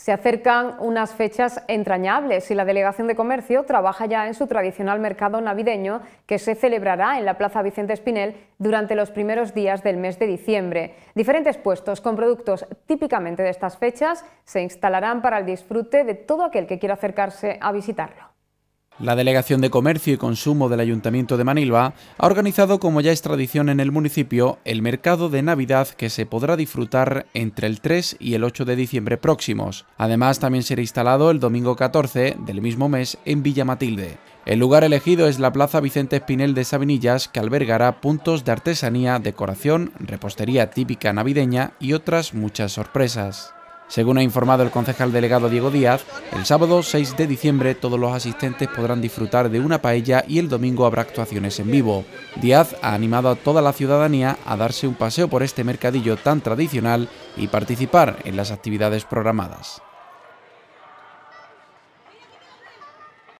Se acercan unas fechas entrañables y la Delegación de Comercio trabaja ya en su tradicional mercado navideño que se celebrará en la Plaza Vicente Espinel durante los primeros días del mes de diciembre. Diferentes puestos con productos típicamente de estas fechas se instalarán para el disfrute de todo aquel que quiera acercarse a visitarlo. La Delegación de Comercio y Consumo del Ayuntamiento de Manilva ha organizado, como ya es tradición en el municipio, el mercado de Navidad que se podrá disfrutar entre el 3 y el 8 de diciembre próximos. Además, también será instalado el domingo 14 del mismo mes en Villa Matilde. El lugar elegido es la Plaza Vicente Espinel de Sabinillas, que albergará puntos de artesanía, decoración, repostería típica navideña y otras muchas sorpresas. Según ha informado el concejal delegado Diego Díaz, el sábado 6 de diciembre todos los asistentes podrán disfrutar de una paella y el domingo habrá actuaciones en vivo. Díaz ha animado a toda la ciudadanía a darse un paseo por este mercadillo tan tradicional y participar en las actividades programadas.